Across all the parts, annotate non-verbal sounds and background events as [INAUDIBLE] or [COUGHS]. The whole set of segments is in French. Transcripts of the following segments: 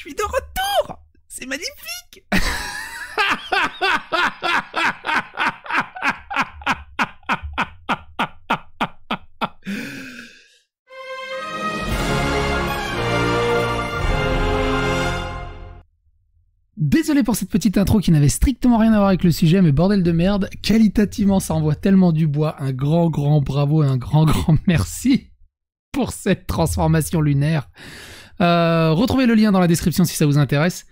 Je suis de retour C'est magnifique Désolé pour cette petite intro qui n'avait strictement rien à voir avec le sujet, mais bordel de merde, qualitativement ça envoie tellement du bois, un grand grand bravo et un grand grand [LAUGHS] merci pour cette transformation lunaire. Euh, retrouvez le lien dans la description si ça vous intéresse.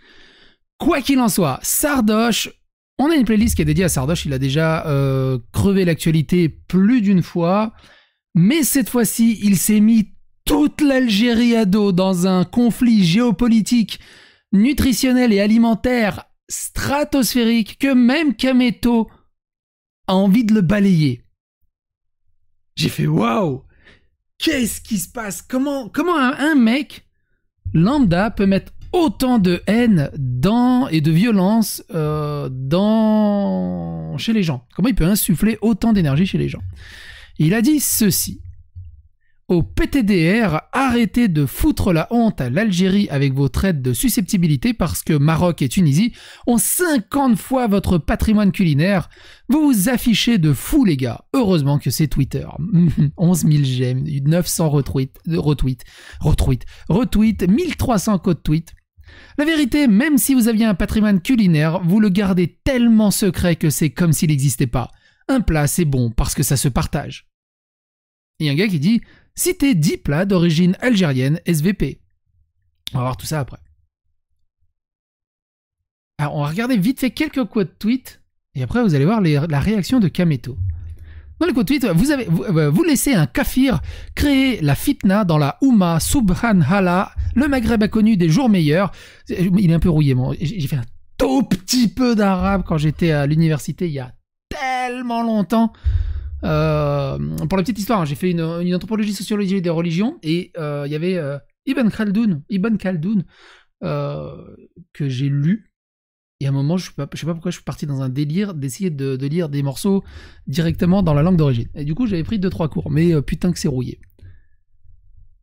Quoi qu'il en soit, Sardoche, on a une playlist qui est dédiée à Sardoche. Il a déjà euh, crevé l'actualité plus d'une fois. Mais cette fois-ci, il s'est mis toute l'Algérie à dos dans un conflit géopolitique, nutritionnel et alimentaire stratosphérique que même Kameto a envie de le balayer. J'ai fait waouh Qu'est-ce qui se passe Comment, comment un mec lambda peut mettre autant de haine dans, et de violence euh, dans, chez les gens Comment il peut insuffler autant d'énergie chez les gens Il a dit ceci. Au PTDR, arrêtez de foutre la honte à l'Algérie avec vos traites de susceptibilité parce que Maroc et Tunisie ont 50 fois votre patrimoine culinaire. Vous vous affichez de fou les gars. Heureusement que c'est Twitter. 11 000 j'aime, 900 retweets, retweets, retweets, 1300 codes tweets. La vérité, même si vous aviez un patrimoine culinaire, vous le gardez tellement secret que c'est comme s'il n'existait pas. Un plat, c'est bon parce que ça se partage. Il y a un gars qui dit Citer 10 plats d'origine algérienne SVP. On va voir tout ça après. Alors, on va regarder vite fait quelques quotes tweets et après vous allez voir la réaction de Kameto. Dans le tweet, vous, avez, euh, vous, laissez un kafir créer la fitna dans la Ouma Subhanallah. Le Maghreb a connu des jours meilleurs. Euh, il est un peu rouillé, moi j'ai fait un tout petit peu d'arabe quand j'étais à l'université il y a tellement longtemps. Euh, pour la petite histoire, hein, j'ai fait une, anthropologie sociologie des religions et euh, il y avait euh, Ibn Khaldun Ibn que j'ai lu. Et à un moment, je ne sais, pas pourquoi je suis parti dans un délire d'essayer de, lire des morceaux directement dans la langue d'origine. Et du coup, j'avais pris 2-3 cours, mais putain que c'est rouillé.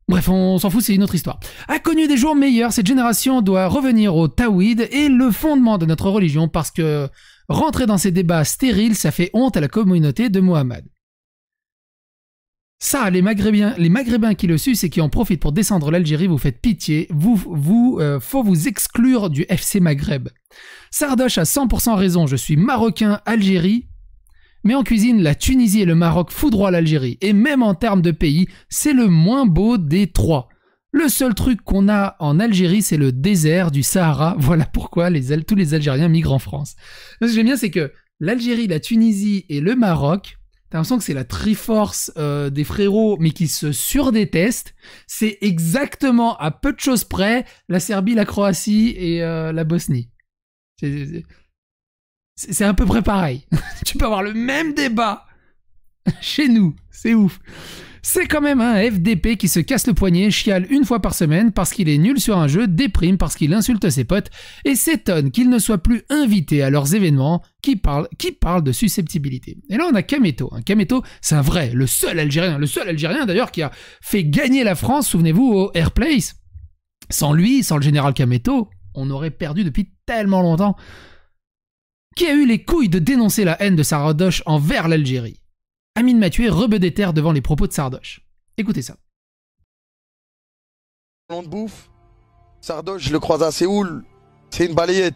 Bref, on s'en fout, c'est une autre histoire. A connu des jours meilleurs, cette génération doit revenir au Tawhid et le fondement de notre religion parce que Rentrer dans ces débats stériles, ça fait honte à la communauté de Mohamed. Ça, les Maghrébins, les Maghrébins qui le sucent et qui en profitent pour descendre l'Algérie, vous faites pitié. Vous, vous, euh, faut vous exclure du FC Maghreb. Sardoche a 100% raison. Je suis marocain Algérie, mais en cuisine, la Tunisie et le Maroc foudroient l'Algérie. Et même en termes de pays, c'est le moins beau des trois. Le seul truc qu'on a en Algérie, c'est le désert du Sahara. [LAUGHS] Voilà pourquoi tous les Algériens migrent en France. Ce que j'aime bien, c'est que l'Algérie, la Tunisie et le Maroc, T'as l'impression que c'est la triforce euh, des frérots, mais qui se surdétestent. C'est exactement à peu de choses près la Serbie, la Croatie et euh, la Bosnie. C'est à peu près pareil. [LAUGHS] tu peux avoir le même débat [LAUGHS] chez nous. C'est ouf. C'est quand même un FDP qui se casse le poignet, chiale une fois par semaine parce qu'il est nul sur un jeu, déprime parce qu'il insulte ses potes et s'étonne qu'il ne soit plus invité à leurs événements qui parlent, de susceptibilité. Et là on a Kameto. Hein. Kameto c'est un vrai, le seul Algérien, le seul Algérien d'ailleurs qui a fait gagner la France, souvenez-vous, au Airplace. Sans lui, sans le général Kameto, on aurait perdu depuis tellement longtemps. Qui a eu les couilles de dénoncer la haine de sa envers l'Algérie Amine Mathieu est terre devant les propos de Sardoche. Écoutez ça. de bouffe. Sardoche, je le crois à Séoul. C'est une balayette.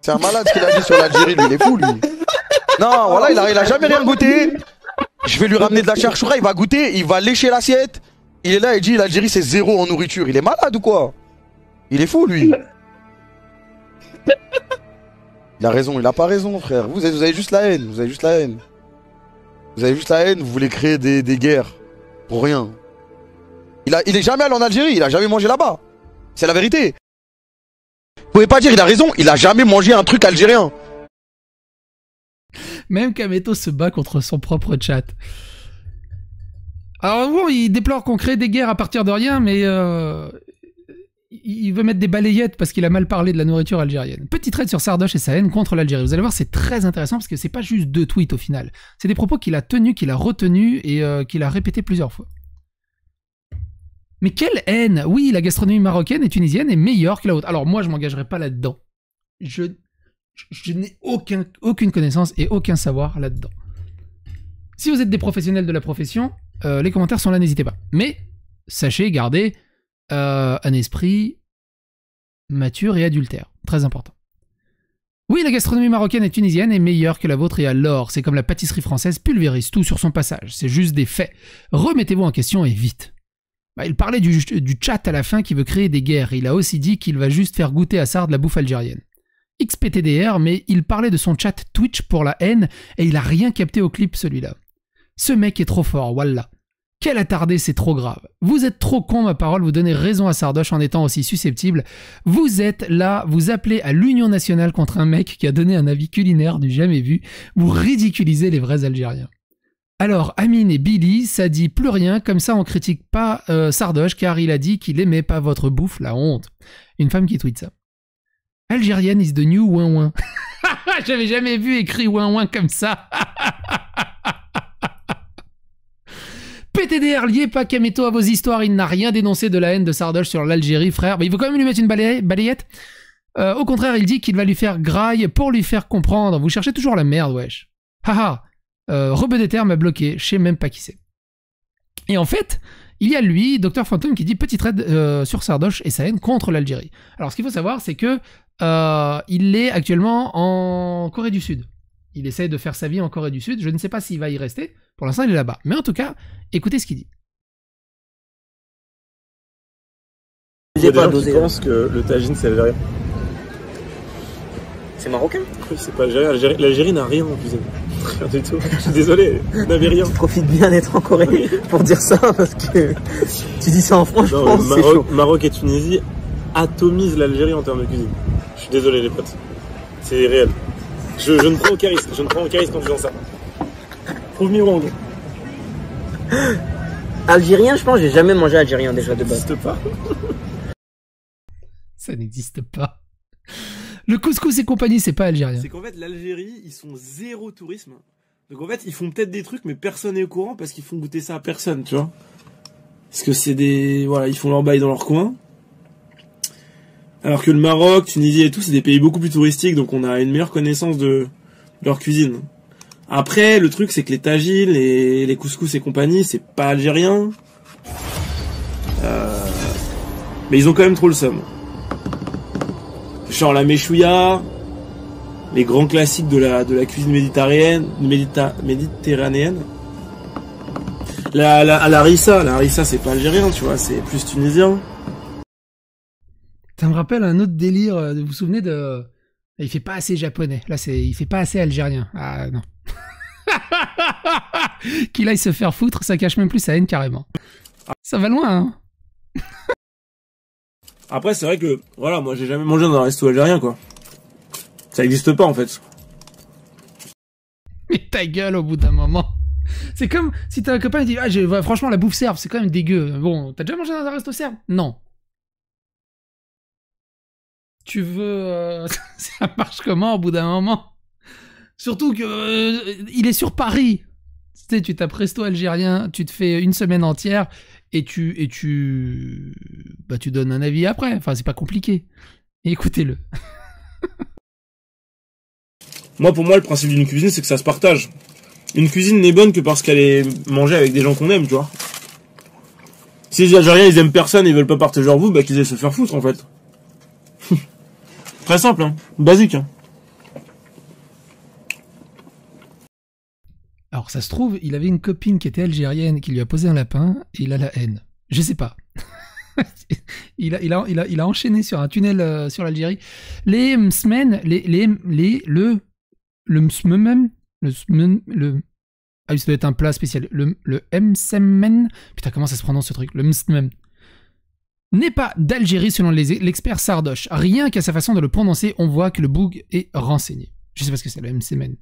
C'est un malade ce qu'il a dit sur l'Algérie, il est fou, lui. Non, voilà, il a, jamais rien goûté. Je vais lui ramener de la charchoura, il va goûter, il va lécher l'assiette. Il est là, et dit l'Algérie, c'est zéro en nourriture. Il est malade ou quoi Il est fou, lui. Il a raison, il a pas raison, frère. Vous, vous avez juste la haine, vous avez juste la haine. Vous avez juste la haine, vous voulez créer des, guerres. Pour rien. Il, a, il est jamais allé en Algérie, il a jamais mangé là-bas. C'est la vérité. Vous pouvez pas dire, il a raison, il a jamais mangé un truc algérien. Même Kameto se bat contre son propre chat. Alors bon, il déplore qu'on crée des guerres à partir de rien, mais euh, il veut mettre des balayettes parce qu'il a mal parlé de la nourriture algérienne. Petit trait sur Sardoche et sa haine contre l'Algérie. Vous allez voir, c'est très intéressant parce que c'est pas juste deux tweets au final. C'est des propos qu'il a tenus, qu'il a retenus et euh, qu'il a répété plusieurs fois. Mais quelle haine Oui, la gastronomie marocaine et tunisienne est meilleure que la haute. Alors moi, je m'engagerai pas là-dedans. Je, n'ai aucune connaissance et aucun savoir là-dedans. Si vous êtes des professionnels de la profession, euh, les commentaires sont là, n'hésitez pas. Mais sachez, gardez un esprit mature et adultère. Très important. Oui, la gastronomie marocaine et tunisienne est meilleure que la vôtre et alors, c'est comme la pâtisserie française pulvérise tout sur son passage. C'est juste des faits. Remettez-vous en question et vite. Bah, il parlait du, chat à la fin qui veut créer des guerres. Il a aussi dit qu'il va juste faire goûter à Sard la bouffe algérienne. XPTDR, mais il parlait de son chat Twitch pour la haine et il a rien capté au clip celui-là. Ce mec est trop fort, voilà. Quel attardé, c'est trop grave. Vous êtes trop con, ma parole, vous donnez raison à Sardoche en étant aussi susceptible. Vous êtes là, vous appelez à l'Union nationale contre un mec qui a donné un avis culinaire du jamais vu. Vous ridiculisez les vrais Algériens. Alors, Amine et Billy, ça dit plus rien, comme ça on critique pas euh, Sardoche car il a dit qu'il aimait pas votre bouffe, la honte. Une femme qui tweet ça. Algérienne is the new ouin ouin. [LAUGHS] J'avais jamais vu écrit ouin ouin comme ça. [LAUGHS] TDR, lié pas à vos histoires, il n'a rien dénoncé de la haine de Sardoche sur l'Algérie, frère. Mais il veut quand même lui mettre une balayette. Euh, au contraire, il dit qu'il va lui faire graille pour lui faire comprendre. Vous cherchez toujours la merde, wesh. Haha, euh, Rebeu des terres m'a bloqué, je sais même pas qui c'est. Et en fait, il y a lui, Docteur Fantôme, qui dit petite raid euh, sur Sardoche et sa haine contre l'Algérie. Alors ce qu'il faut savoir, c'est que euh, il est actuellement en Corée du Sud il essaye de faire sa vie en Corée du Sud. Je ne sais pas s'il va y rester. Pour l'instant, il est là-bas. Mais en tout cas, écoutez ce qu'il dit. Il y a que le tagine, c'est algérien. C'est marocain Oui, c'est pas algérien. L'Algérie n'a rien en cuisine. [LAUGHS] Rien du tout. Je suis désolé, n'avait rien. bien d'être en Corée pour dire ça, parce que tu dis ça en France, Maroc, Maroc et Tunisie atomisent l'Algérie en termes de cuisine. Je suis désolé, les potes. C'est réel. Je, je, ne prends aucun risque. Je ne prends aucun risque en faisant ça. Prove en wrong. [GASPS] Algérien, je pense, j'ai jamais mangé algérien déjà de base. Ça n'existe pas. [LAUGHS] ça n'existe pas. Le couscous et compagnie, c'est pas algérien. C'est qu'en fait, l'Algérie, ils sont zéro tourisme. Donc en fait, ils font peut-être des trucs, mais personne n'est au courant parce qu'ils font goûter ça à personne, tu vois. Parce que c'est des. Voilà, ils font leur bail dans leur coin. Alors que le Maroc, Tunisie et tout, c'est des pays beaucoup plus touristiques, donc on a une meilleure connaissance de leur cuisine. Après, le truc, c'est que les tagines, les, les couscous et compagnie, c'est pas algérien. Euh, mais ils ont quand même trop le somme. Genre la méchouia, les grands classiques de la, cuisine méditerranéenne, La, la, la harissa, la c'est pas algérien, tu vois, c'est plus tunisien. Ça me rappelle un autre délire. Euh, vous vous souvenez de. Il fait pas assez japonais. Là, c'est, il fait pas assez algérien. Ah non. [LAUGHS] Qu'il aille se faire foutre, ça cache même plus sa haine carrément. Ça va loin, hein. Après, c'est vrai que, voilà, moi j'ai jamais mangé dans un resto algérien, quoi. Ça existe pas en fait. [LAUGHS] Mais ta gueule au bout d'un moment. C'est comme si t'as un copain qui dit Ah, franchement, la bouffe serbe, c'est quand même dégueu. Bon, t'as déjà mangé dans un resto serbe Non tu veux... Euh, [LAUGHS] ça marche comment au bout d'un moment Surtout que euh, il est sur Paris. Tu sais, tu t'as presto algérien, tu te fais une semaine entière et tu et tu bah tu donnes un avis après. Enfin, c'est pas compliqué. Écoutez-le. [LAUGHS] moi, pour moi, le principe d'une cuisine, c'est que ça se partage. Une cuisine n'est bonne que parce qu'elle est mangée avec des gens qu'on aime, tu vois. Si les Algériens ils aiment personne, ils veulent pas partager en vous, bah qu'ils aient se faire foutre en fait. Très simple, hein. basique. Hein. Alors ça se trouve, il avait une copine qui était algérienne qui lui a posé un lapin et il a la haine. Je sais pas. [LAUGHS] il, a, il, il, il, a, enchaîné sur un tunnel euh, sur l'Algérie. Les semaines, e les, les, les, le, le même, e le ah oui, ça doit être un plat spécial. Le, le msemen, putain, comment ça se prononce ce truc Le msmen n'est pas d'Algérie selon e-, l'expert Sardoche. Rien qu'à sa façon de le prononcer, on voit que le boug est renseigné. Je sais pas ce que c'est le semen.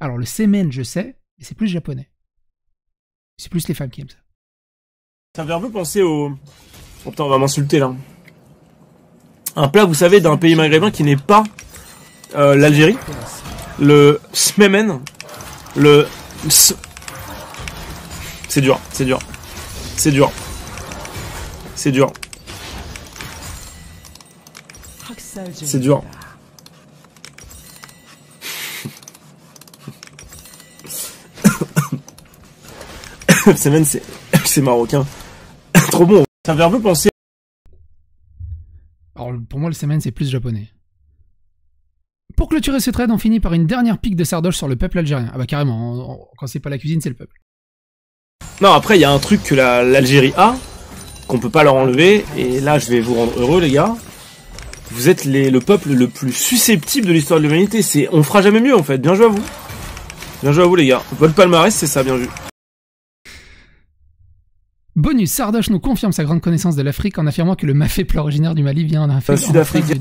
Alors le semen, je sais, mais c'est plus japonais. C'est plus les femmes qui aiment ça. Ça me fait un peu penser au... Oh putain, on va m'insulter là. Un plat, vous savez, d'un pays maghrébin qui n'est pas euh, l'Algérie. Le smemen. Le... C'est dur, c'est dur. C'est dur. C'est dur. C'est dur. [COUGHS] Semaine, [COUGHS] c'est marocain. [COUGHS] Trop bon. Ça me fait un peu penser. Alors, pour moi, le semaine, c'est plus japonais. Pour clôturer ce trade, on finit par une dernière pique de sardoche sur le peuple algérien. Ah bah carrément, quand c'est pas la cuisine, c'est le peuple. Non, après, il y a un truc que l'Algérie a, qu'on peut pas leur enlever. Et là, je vais vous rendre heureux, les gars. Vous êtes les, le peuple le plus susceptible de l'histoire de l'humanité. C'est, on fera jamais mieux, en fait. Bien joué à vous. Bien joué à vous, les gars. Votre palmarès, c'est ça, bien vu. Bonus, Sardoche nous confirme sa grande connaissance de l'Afrique en affirmant que le mafé originaire du Mali vient d'Afrique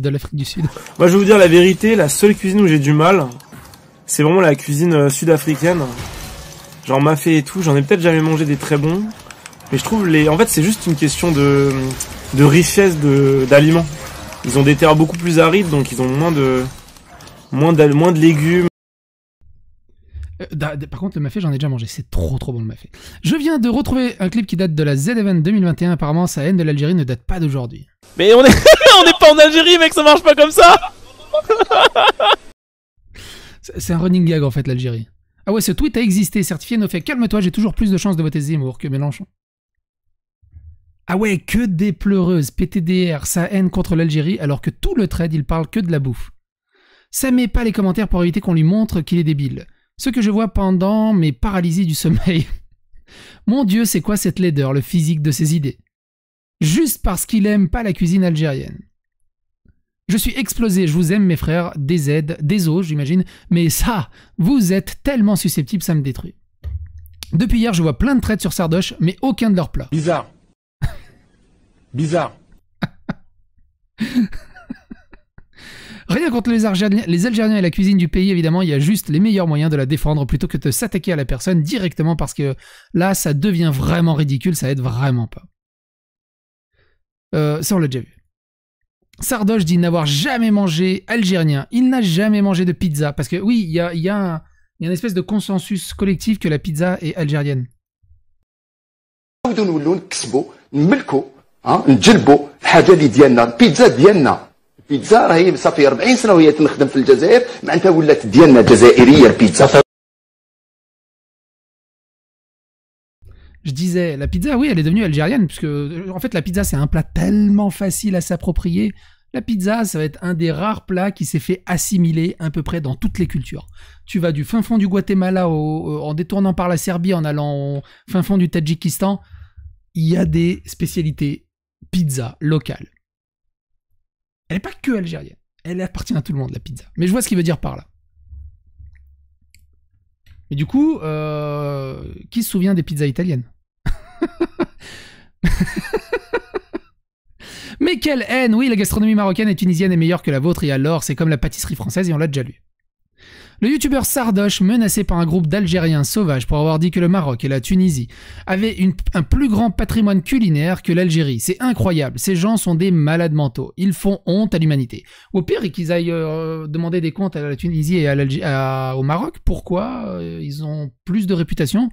de l'Afrique du Sud. Moi, je vais vous dire la vérité, la seule cuisine où j'ai du mal, c'est vraiment la cuisine euh, sud-africaine. Genre mafé et tout, j'en ai peut-être jamais mangé des très bons. Mais je trouve les. En fait, c'est juste une question de, de richesse d'aliments. Ils ont des terres beaucoup plus arides, donc ils ont moins de. Moins de, moins de légumes. Euh, par contre, le mafé, j'en ai déjà mangé. C'est trop trop bon le mafé. Je viens de retrouver un clip qui date de la Z Event 2021. Apparemment, sa haine de l'Algérie ne date pas d'aujourd'hui. Mais on est, [LAUGHS] on n'est pas en Algérie, mec. Ça marche pas comme ça. [LAUGHS] c'est un running gag en fait l'Algérie. Ah ouais, ce tweet a existé, certifié non fait. Calme-toi, j'ai toujours plus de chances de voter Zemmour que Mélenchon. Ah ouais, que des pleureuses, PTDR, sa haine contre l'Algérie, alors que tout le trade, il parle que de la bouffe. Ça met pas les commentaires pour éviter qu'on lui montre qu'il est débile. Ce que je vois pendant mes paralysies du sommeil. [LAUGHS] Mon dieu, c'est quoi cette laideur, le physique de ses idées Juste parce qu'il aime pas la cuisine algérienne. Je suis explosé, je vous aime mes frères, des aides, des os j'imagine, mais ça, vous êtes tellement susceptibles, ça me détruit. Depuis hier, je vois plein de trades sur Sardoche, mais aucun de leurs plats. Bizarre. Bizarre. [LAUGHS] Rien contre les Algériens, et la cuisine du pays, évidemment, il y a juste les meilleurs moyens de la défendre plutôt que de s'attaquer à la personne directement parce que là, ça devient vraiment ridicule, ça aide vraiment pas. Euh, ça, on l'a déjà vu. Sardoche dit n'avoir jamais mangé algérien. Il n'a jamais mangé de pizza parce que oui, il y a, y a une espèce de consensus collectif que la pizza est algérienne je disais, la pizza, oui, elle est devenue algérienne, puisque en fait, la pizza, c'est un plat tellement facile à s'approprier. La pizza, ça va être un des rares plats qui s'est fait assimiler à peu près dans toutes les cultures. Tu vas du fin fond du Guatemala euh, en détournant par la Serbie, en allant au fin fond du Tadjikistan, il y a des spécialités pizza locale. Elle n'est pas que algérienne. Elle appartient à tout le monde, la pizza. Mais je vois ce qu'il veut dire par là. Et du coup, euh, qui se souvient des pizzas italiennes [LAUGHS] Mais quelle haine Oui, la gastronomie marocaine et tunisienne est meilleure que la vôtre, et alors c'est comme la pâtisserie française, et on l'a déjà lu. Le youtubeur Sardoche, menacé par un groupe d'Algériens sauvages pour avoir dit que le Maroc et la Tunisie avaient un plus grand patrimoine culinaire que l'Algérie. C'est incroyable, ces gens sont des malades mentaux, ils font honte à l'humanité. Au pire, qu'ils aillent euh, demander des comptes à la Tunisie et à au Maroc, pourquoi euh, ils ont plus de réputation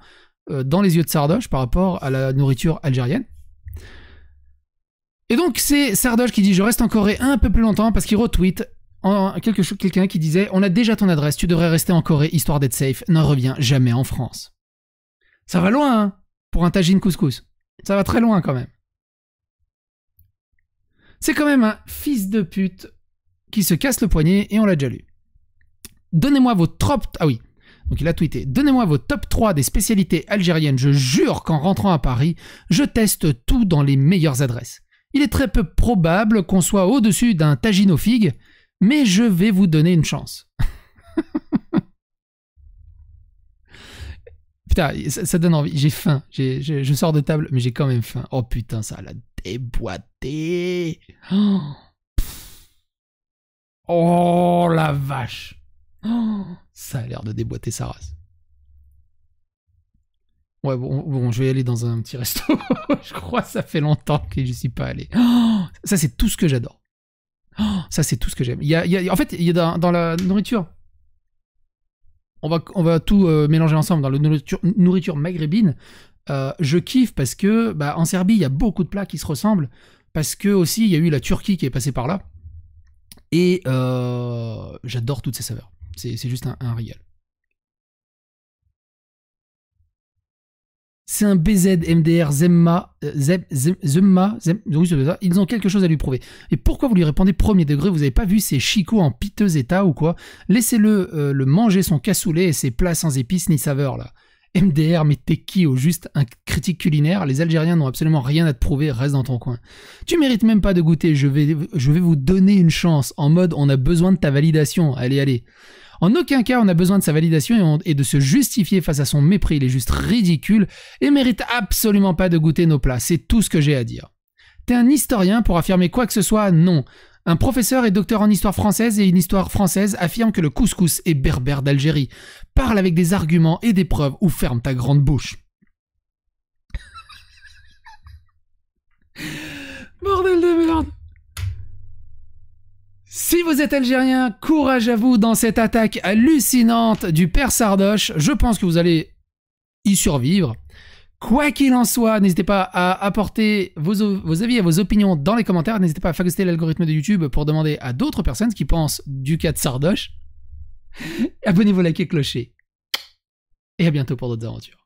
euh, dans les yeux de Sardoche par rapport à la nourriture algérienne et donc c'est Sardoche qui dit je reste en Corée un peu plus longtemps parce qu'il retweet quelqu'un qui disait On a déjà ton adresse, tu devrais rester en Corée histoire d'être safe, n'en reviens jamais en France. Ça va loin, hein, pour un tagine couscous. Ça va très loin quand même. C'est quand même un fils de pute qui se casse le poignet et on l'a déjà lu. Donnez-moi vos top. Ah oui. Donc il a tweeté Donnez-moi vos top 3 des spécialités algériennes. Je jure qu'en rentrant à Paris, je teste tout dans les meilleures adresses. Il est très peu probable qu'on soit au-dessus d'un tagine aux figues mais je vais vous donner une chance. [LAUGHS] putain, ça, donne envie. J'ai faim. je, sors de table, mais j'ai quand même faim. Oh putain, ça l'a déboîté. [GASPS] Oh, la vache. [GASPS] ça a l'air de déboîter sa race. Ouais, bon, je vais aller dans un petit resto. [LAUGHS] je crois que ça fait longtemps que je suis pas allé. [GASPS] ça, c'est tout ce que j'adore. Oh, ça, c'est tout ce que j'aime. Il en fait, il y a dans, la nourriture. On va, va tout euh, mélanger ensemble. Dans la nourriture, maghrébine, euh, je kiffe parce que bah, en Serbie, il y a beaucoup de plats qui se ressemblent. Parce que aussi, il y a eu la Turquie qui est passée par là. Et euh, j'adore toutes ces saveurs. C'est juste un, un régal. C'est un BZ, MDR, Zemma, euh, ils ont quelque chose à lui prouver. Et pourquoi vous lui répondez premier degré Vous n'avez pas vu ces chicots en piteux état ou quoi Laissez-le euh, le manger son cassoulet et ses plats sans épices ni saveur, là. MDR, mais t'es qui au juste un critique culinaire Les Algériens n'ont absolument rien à te prouver, reste dans ton coin. Tu mérites même pas de goûter, je vais, je vais vous donner une chance, en mode on a besoin de ta validation, allez, allez. En aucun cas, on a besoin de sa validation et, de se justifier face à son mépris. Il est juste ridicule et mérite absolument pas de goûter nos plats. C'est tout ce que j'ai à dire. T'es un historien pour affirmer quoi que ce soit Non. Un professeur et docteur en histoire française et une histoire française affirme que le couscous est berbère d'Algérie. Parle avec des arguments et des preuves ou ferme ta grande bouche. [LAUGHS] Bordel de si vous êtes algérien, courage à vous dans cette attaque hallucinante du père Sardoche. Je pense que vous allez y survivre. Quoi qu'il en soit, n'hésitez pas à apporter vos, avis et vos opinions dans les commentaires. N'hésitez pas à fagoster l'algorithme de YouTube pour demander à d'autres personnes ce qu'ils pensent du cas de Sardoche. [LAUGHS] Abonnez-vous, likez, clochez. Et à bientôt pour d'autres aventures.